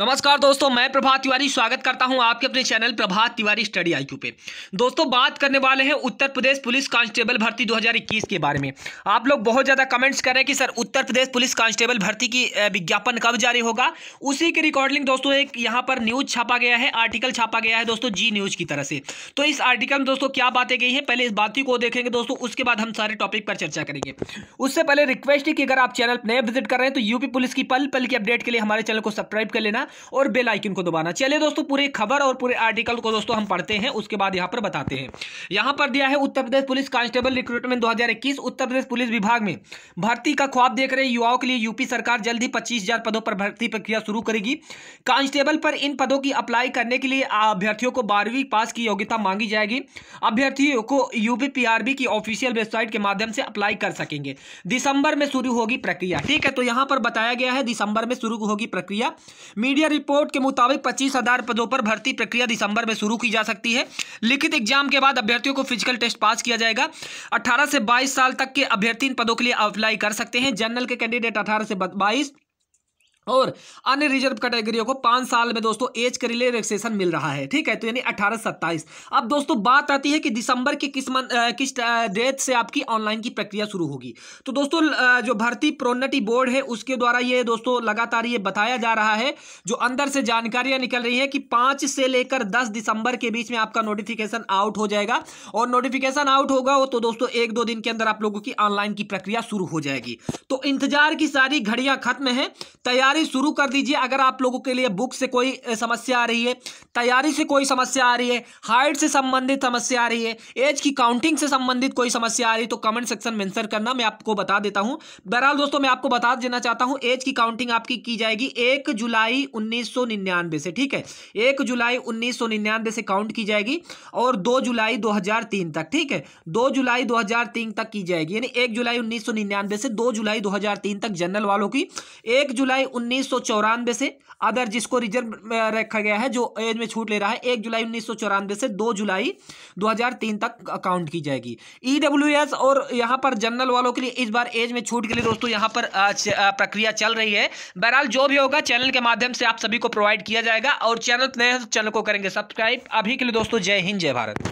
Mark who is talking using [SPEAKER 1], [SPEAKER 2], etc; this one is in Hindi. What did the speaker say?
[SPEAKER 1] नमस्कार दोस्तों मैं प्रभात तिवारी स्वागत करता हूं आपके अपने channel Prabhat Tiwari study IQ पे दोस्तों बात करने वाले हैं उत्तर प्रदेश पुलिस कांस्टेबल भर्ती 2021 के बारे में आप लोग बहुत ज़्यादा कमेंट्स कर रहे हैं कि sir Uttar Pradesh police constable भर्ती की विज्ञापन कब जारी होगा उसी के रिकॉर्डिंग दोस्तों एक यहाँ पर न्यूज़ छापा गया है आर्टिकल छापा गया है दोस्तों जी न्यूज़ की तरह से तो इस आर्टिकल में दोस्तों क्या बातें गई है पहले इस बात को देखेंगे दोस्तों उसके बाद हम सारे टॉपिक पर चर्चा करेंगे उससे पहले रिक्वेस्ट है कि अगर आप चैनल नए विजिट कर रहे हैं तो यूपी पुलिस की पल पल की अपडेट के लिए हमारे चैनल को सब्सक्राइब कर लेना और बेल आइकन को दबाना चलिए दोस्तों पूरे खबर और पूरे आर्टिकल को दोस्तों हम पढ़ते हैं उसके बाद यहाँ पर बताते हैं यहाँ पर दिया है Uttar Pradesh police constable recruitment 2021 Uttar Pradesh police विभाग में भर्ती का ख्वाब देख रहे युवाओं के लिए यूपी सरकार जल्द ही पच्चीस पदों पर भर्ती प्रक्रिया शुरू करेगी कांस्टेबल पर इन पदों की अप्लाई करने के लिए अभ्यर्थियों को बारहवीं पास की योग्यता मांगी जाएगी अभ्यर्थियों को यूपी पीआरबी की ऑफिशियल वेबसाइट के माध्यम से अप्लाई कर सकेंगे दिसंबर में शुरू होगी प्रक्रिया ठीक है तो यहाँ पर बताया गया है दिसंबर में शुरू होगी प्रक्रिया मीडिया रिपोर्ट के मुताबिक पच्चीस हजार पदों पर भर्ती प्रक्रिया दिसंबर में शुरू की जा सकती है लिखित एग्जाम के बाद अभ्यर्थियों को फिजिकल टेस्ट पास किया जाएगा अठारह से बाईस साल तक के अभ्यर्थी इन पदों के लिए अप्लाई कर सकते हैं जनरल के कैंडिडेट अठारह से बाईस और अन्य रिजर्व कैटेगरियों को पांच साल में दोस्तों एज के रिलेक्सेशन मिल रहा है ठीक है तो यानी अठारह सत्ताईस अब दोस्तों बात आती है कि दिसंबर के किस मन किस डेट से आपकी ऑनलाइन की प्रक्रिया शुरू होगी तो दोस्तों जो भर्ती प्रोन्नति बोर्ड है उसके द्वारा ये दोस्तों लगातार ये बताया जा रहा है जो अंदर से जानकारियां निकल रही है कि पांच से लेकर दस दिसंबर के बीच में आपका नोटिफिकेशन आउट हो जाएगा और नोटिफिकेशन आउट होगा तो दोस्तों एक दो दिन के अंदर आप लोगों की ऑनलाइन की प्रक्रिया शुरू हो जाएगी तो इंतजार की सारी घड़ियां खत्म है तैयारी तैयारी शुरू कर दीजिए अगर आप लोगों के लिए बुक से कोई समस्या आ रही है तैयारी से कोई समस्या आ रही है हाइट से संबंधित समस्या आ रही है एज की काउंटिंग से संबंधित कोई समस्या आ रही है तो कमेंट सेक्शन मेंशन करना मैं आपको बता देता हूं बहरहाल दोस्तों मैं आपको बता देना चाहता हूं एज की काउंटिंग आपकी की जाएगी एक जुलाई उन्नीस से ठीक है एक जुलाई उन्नीस से काउंट की जाएगी और दो जुलाई दो तक ठीक है दो जुलाई दो तक की जाएगी यानी एक जुलाई उन्नीस से दो जुलाई दो तक जनरल वालों की एक जुलाई उन्नीस से अदर जिसको रिजर्व रखा गया है जो एज में छूट ले रहा है एक जुलाई उन्नीस से दो जुलाई 2003 तक अकाउंट की जाएगी ई e और यहाँ पर जनरल वालों के लिए इस बार एज में छूट के लिए दोस्तों यहाँ पर प्रक्रिया चल रही है बहरहाल जो भी होगा चैनल के माध्यम से आप सभी को प्रोवाइड किया जाएगा और चैनल नए चैनल को करेंगे सब्सक्राइब अभी के लिए दोस्तों जय हिंद जय भारत